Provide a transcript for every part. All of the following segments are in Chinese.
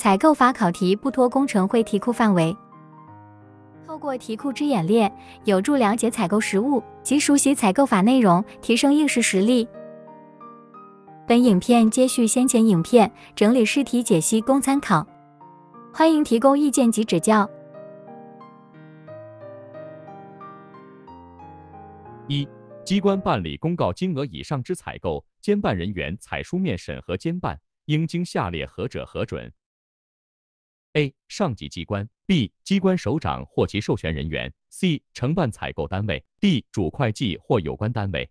采购法考题不脱工程会题库范围。透过题库之演练，有助了解采购实务及熟悉采购法内容，提升应试实力。本影片接续先前影片，整理试题解析供参考，欢迎提供意见及指教。一机关办理公告金额以上之采购，监办人员采书面审核监办，应经下列何者核准？A. 上级机关 B. 机关首长或其授权人员 C. 承办采购单位 D. 主会计或有关单位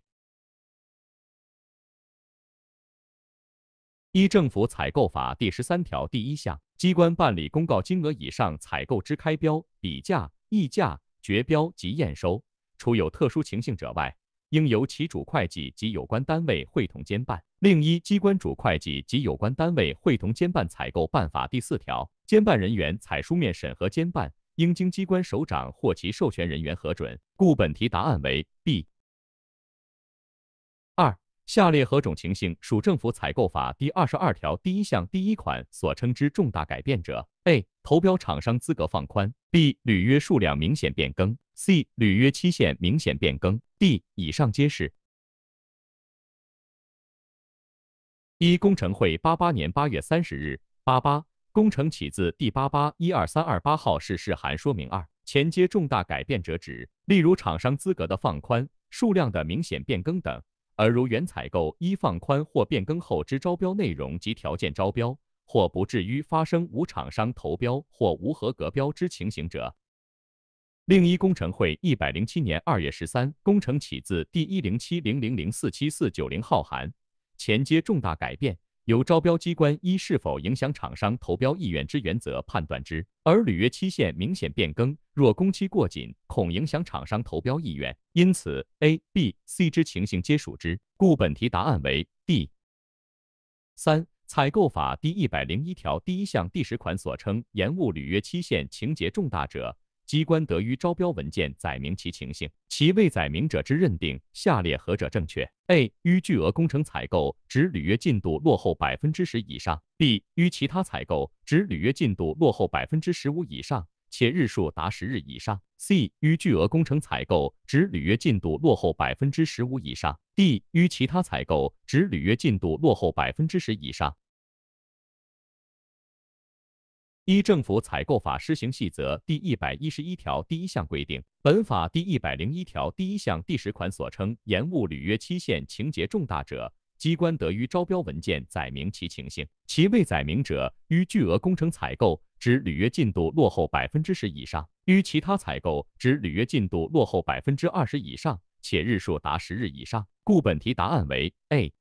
一《政府采购法》第十三条第一项，机关办理公告金额以上采购之开标、比价、议价、决标及验收，除有特殊情形者外，应由其主会计及有关单位会同兼办。另一《机关主会计及有关单位会同兼办采购办法》第四条。监办人员采书面审核，监办应经机关首长或其授权人员核准。故本题答案为 B。二、下列何种情形属政府采购法第二十二条第一项第一款所称之重大改变者？A. 投标厂商资格放宽 B. 履约数量明显变更 C. 履约期限明显变更 D. 以上皆是。一、工程会八八年八月三十日八八。工程起自第八八一二三二八号事事函说明二前接重大改变者指，例如厂商资格的放宽、数量的明显变更等；而如原采购一放宽或变更后之招标内容及条件招标，或不至于发生无厂商投标或无合格标之情形者。另一工程会一百零七年二月十三工程起自第一零七零零零四七四九零号函前接重大改变。由招标机关依是否影响厂商投标意愿之原则判断之，而履约期限明显变更，若工期过紧，恐影响厂商投标意愿，因此 A、B、C 之情形皆属之，故本题答案为 D。三、《采购法》第一百零一条第一项第十款所称延误履约期限情节重大者。机关得于招标文件载明其情形，其未载明者之认定，下列何者正确？A. 于巨额工程采购，指履约进度落后百分之十以上；B. 于其他采购，指履约进度落后百分之十五以上，且日数达十日以上；C. 于巨额工程采购，指履约进度落后百分之十五以上；D. 于其他采购，指履约进度落后百分之十以上。依《政府采购法施行细则》第一百一十一条第一项规定，本法第一百零一条第一项第十款所称延误履约期限情节重大者，机关得于招标文件载明其情形；其未载明者，于巨额工程采购指履约进度落后百分之十以上，于其他采购指履约进度落后百分之二十以上且日数达十日以上。故本题答案为 A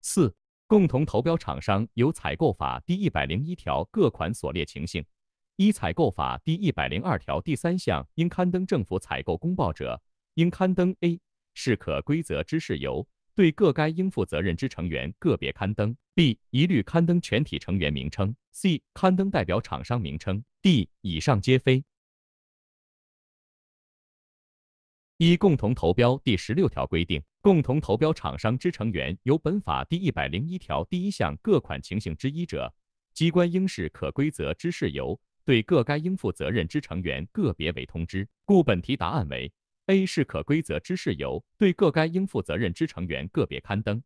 四。共同投标厂商有《采购法》第一百零一条各款所列情形，一《采购法》第一百零二条第三项应刊登政府采购公报者，应刊登：a. 是可规则之事由对各该应负责任之成员个别刊登；b. 一律刊登全体成员名称；c. 刊登代表厂商名称；d. 以上皆非。依共同投标第十六条规定，共同投标厂商之成员由本法第一百零一条第一项各款情形之一者，机关应视可归责之事由，对各该应负责任之成员个别为通知。故本题答案为 A，是可归责之事由，对各该应负责任之成员个别刊登。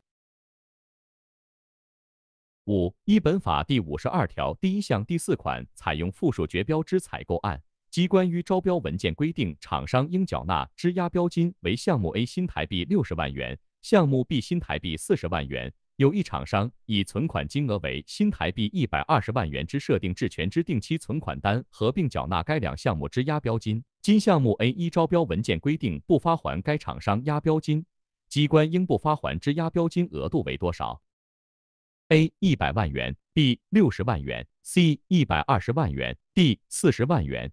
五、依本法第五十二条第一项第四款，采用附数决标之采购案。机关于招标文件规定，厂商应缴纳质押标金为项目 A 新台币六十万元，项目 B 新台币四十万元。有一厂商以存款金额为新台币一百二十万元之设定质权之定期存款单合并缴纳该两项目之押标金。今项目 A 一招标文件规定不发还该厂商押标金，机关应不发还质押标金额度为多少？A 一百万元，B 六十万元，C 一百二十万元，D 四十万元。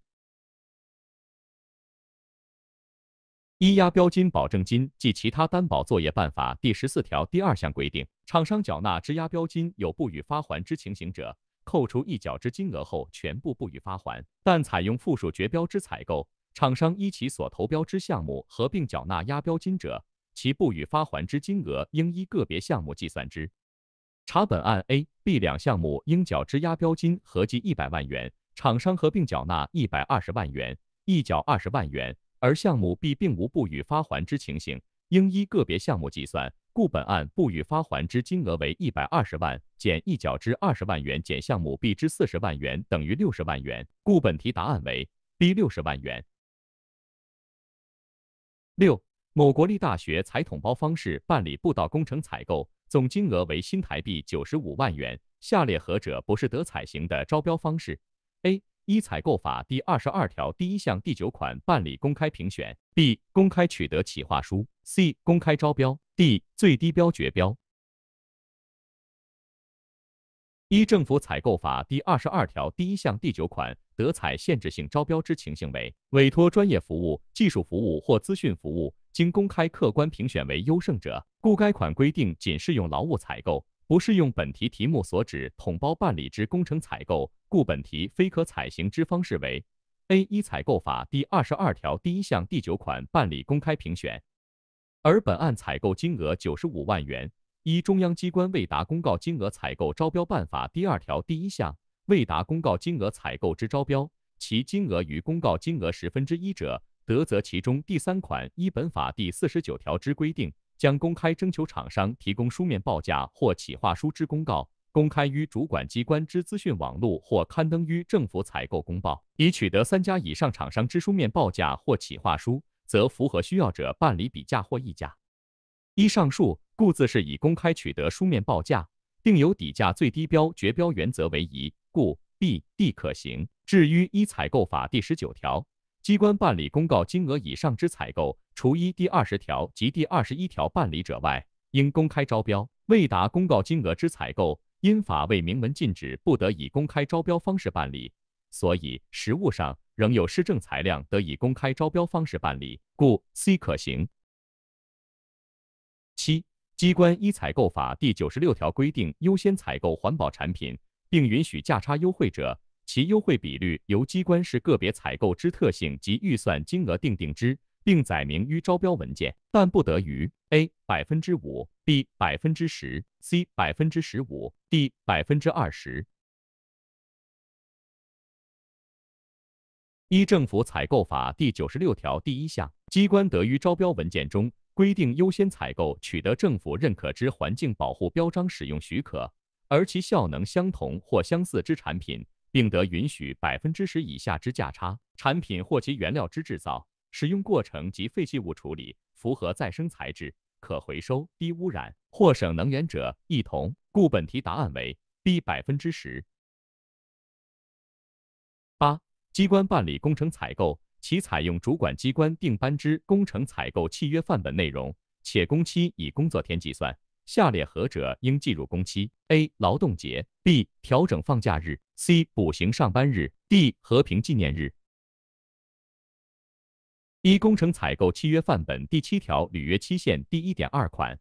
《一押标金保证金及其他担保作业办法》第十四条第二项规定，厂商缴纳质押标金有不予发还之情形者，扣除一缴之金额后，全部不予发还。但采用附属绝标之采购，厂商依其所投标之项目合并缴纳押标金者，其不予发还之金额应依个别项目计算之。查本案 A、B 两项目应缴之押标金合计一百万元，厂商合并缴纳一百二十万元，一缴二十万元。而项目 B 并无不予发还之情形，应依个别项目计算，故本案不予发还之金额为一百二十万减一缴之二十万元减项目 B 之四十万元，等于六十万元。故本题答案为 B 六十万元。六某国立大学采统包方式办理步道工程采购，总金额为新台币九十五万元。下列何者不是得采行的招标方式？A 一采购法第二十二条第一项第九款办理公开评选；B 公开取得企划书；C 公开招标；D 最低标决标。一政府采购法第二十二条第一项第九款得采限制性招标之情形为：委托专业服务、技术服务或资讯服务，经公开客观评选为优胜者，故该款规定仅适用劳务采购。不适用本题题目所指统包办理之工程采购，故本题非可采行之方式为 A 一采购法第二十二条第一项第九款办理公开评选，而本案采购金额九十五万元，依中央机关未达公告金额采购招标办法第二条第一项未达公告金额采购之招标，其金额与公告金额十分之一者，得则其中第三款依本法第四十九条之规定。将公开征求厂商提供书面报价或企划书之公告，公开于主管机关之资讯网络或刊登于政府采购公报，以取得三家以上厂商之书面报价或企划书，则符合需要者办理比价或议价。依上述，故自是以公开取得书面报价，定有底价最低标决标原则为宜，故 B、D 可行。至于依采购法第十九条。机关办理公告金额以上之采购，除依第二十条及第二十一条办理者外，应公开招标；未达公告金额之采购，因法未明文禁止，不得以公开招标方式办理，所以实务上仍有市政材量得以公开招标方式办理，故 C 可行。七、机关依《采购法》第九十六条规定，优先采购环保产品，并允许价差优惠者。其优惠比率由机关视个别采购之特性及预算金额定定之，并载明于招标文件，但不得于 a 百分之五；B. 百分之十；C. 百分之十五；D. 百分之二十。依《政府采购法》第九十六条第一项，机关得于招标文件中规定优先采购取得政府认可之环境保护标章使用许可，而其效能相同或相似之产品。并得允许百分之十以下之价差。产品或其原料之制造、使用过程及废弃物处理符合再生材质、可回收、低污染或省能源者，一同。故本题答案为 B 百分之十。八、机关办理工程采购，其采用主管机关定班之工程采购契约范本内容，且工期以工作天计算。下列何者应计入工期？A. 劳动节 B. 调整放假日 C 补行上班日，D 和平纪念日。一工程采购契约范本第七条履约期限第一点二款，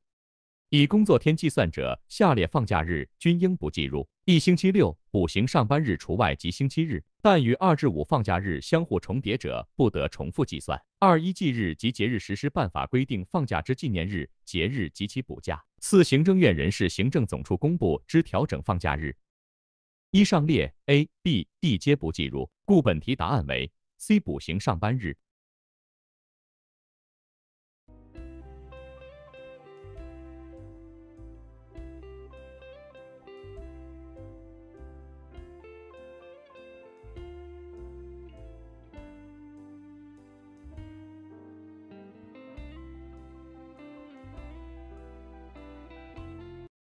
以工作天计算者，下列放假日均应不计入：一星期六补行上班日除外及星期日，但与二至五放假日相互重叠者，不得重复计算。二一忌日及节日实施办法规定放假之纪念日、节日及其补假。四行政院人事行政总处公布之调整放假日。一上列，A、B、D 皆不计入，故本题答案为 C 补行上班日。